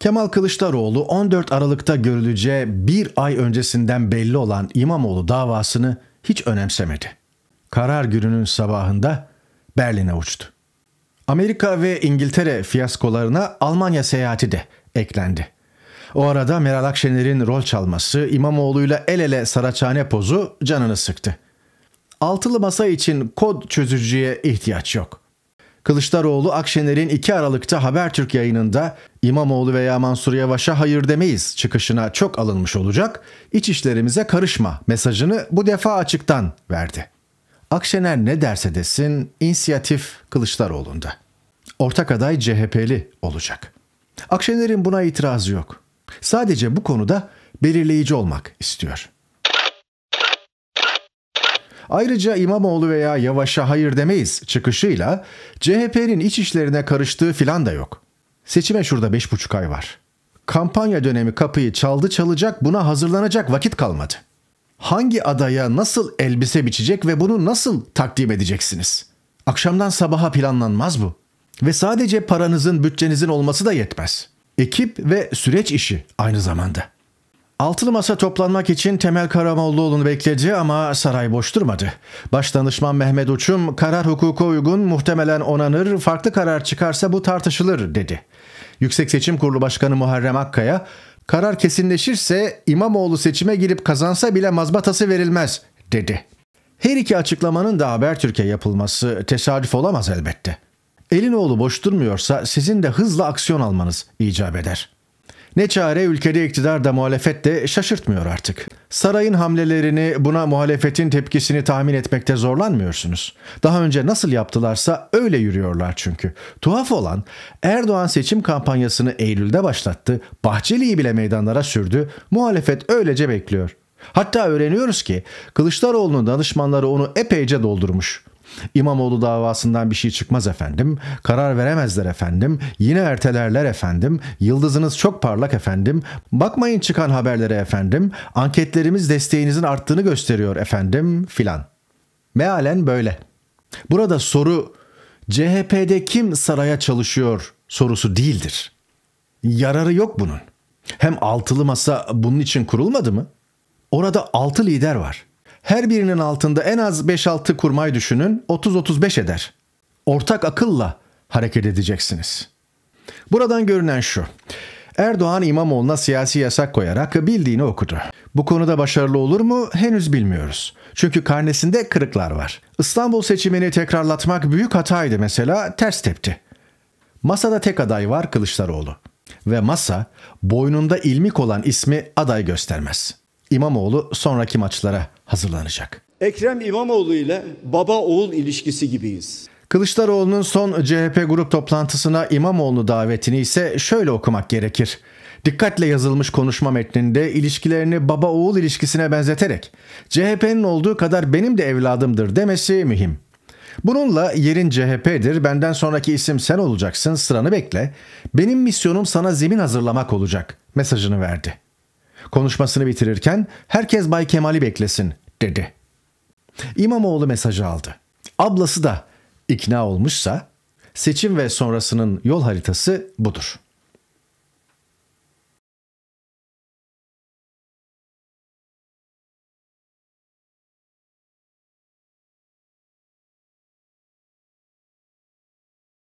Kemal Kılıçdaroğlu 14 Aralık'ta görüleceği bir ay öncesinden belli olan İmamoğlu davasını hiç önemsemedi. Karar gününün sabahında Berlin'e uçtu. Amerika ve İngiltere fiyaskolarına Almanya seyahati de eklendi. O arada Meral Akşener'in rol çalması, İmamoğlu'yla el ele saraçhane pozu canını sıktı. Altılı masa için kod çözücüye ihtiyaç yok. Kılıçdaroğlu Akşener'in 2 Aralık'ta Habertürk yayınında İmamoğlu veya Mansur Yavaş'a hayır demeyiz çıkışına çok alınmış olacak. İç işlerimize karışma mesajını bu defa açıktan verdi. Akşener ne derse desin inisiyatif Kılıçdaroğlu'nda. Ortak aday CHP'li olacak. Akşener'in buna itirazı yok. Sadece bu konuda belirleyici olmak istiyor.'' Ayrıca İmamoğlu veya Yavaş'a hayır demeyiz çıkışıyla CHP'nin iç işlerine karıştığı filan da yok. Seçime şurada 5,5 ay var. Kampanya dönemi kapıyı çaldı çalacak buna hazırlanacak vakit kalmadı. Hangi adaya nasıl elbise biçecek ve bunu nasıl takdim edeceksiniz? Akşamdan sabaha planlanmaz bu. Ve sadece paranızın bütçenizin olması da yetmez. Ekip ve süreç işi aynı zamanda. Altılı Masa toplanmak için Temel Karamollaoğlu'nu bekledi ama saray boş durmadı. Başdanışman Mehmet Uçum, karar hukuka uygun muhtemelen onanır, farklı karar çıkarsa bu tartışılır dedi. Yüksek Seçim Kurulu Başkanı Muharrem Akkaya, karar kesinleşirse İmamoğlu seçime girip kazansa bile mazbatası verilmez dedi. Her iki açıklamanın da Habertürk'e yapılması tesadüf olamaz elbette. Elinoğlu boş durmuyorsa sizin de hızla aksiyon almanız icap eder.'' Ne çare ülkede iktidar da muhalefet de şaşırtmıyor artık. Sarayın hamlelerini buna muhalefetin tepkisini tahmin etmekte zorlanmıyorsunuz. Daha önce nasıl yaptılarsa öyle yürüyorlar çünkü. Tuhaf olan Erdoğan seçim kampanyasını Eylül'de başlattı. Bahçeli'yi bile meydanlara sürdü. Muhalefet öylece bekliyor. Hatta öğreniyoruz ki Kılıçdaroğlu'nun danışmanları onu epeyce doldurmuş. İmamoğlu davasından bir şey çıkmaz efendim. Karar veremezler efendim. Yine ertelerler efendim. Yıldızınız çok parlak efendim. Bakmayın çıkan haberlere efendim. Anketlerimiz desteğinizin arttığını gösteriyor efendim filan. Mealen böyle. Burada soru CHP'de kim saraya çalışıyor sorusu değildir. Yararı yok bunun. Hem altılı masa bunun için kurulmadı mı? Orada altı lider var. Her birinin altında en az 5-6 kurmay düşünün 30-35 eder. Ortak akılla hareket edeceksiniz. Buradan görünen şu. Erdoğan İmamoğlu'na siyasi yasak koyarak bildiğini okudu. Bu konuda başarılı olur mu henüz bilmiyoruz. Çünkü karnesinde kırıklar var. İstanbul seçimini tekrarlatmak büyük hataydı mesela ters tepti. Masada tek aday var Kılıçdaroğlu. Ve masa boynunda ilmik olan ismi aday göstermez.'' İmamoğlu sonraki maçlara hazırlanacak. Ekrem İmamoğlu ile baba oğul ilişkisi gibiyiz. Kılıçdaroğlu'nun son CHP grup toplantısına İmamoğlu davetini ise şöyle okumak gerekir. Dikkatle yazılmış konuşma metninde ilişkilerini baba oğul ilişkisine benzeterek CHP'nin olduğu kadar benim de evladımdır demesi mühim. Bununla yerin CHP'dir, benden sonraki isim sen olacaksın, sıranı bekle, benim misyonum sana zemin hazırlamak olacak mesajını verdi. Konuşmasını bitirirken herkes Bay Kemal'i beklesin dedi. İmamoğlu mesajı aldı. Ablası da ikna olmuşsa seçim ve sonrasının yol haritası budur.''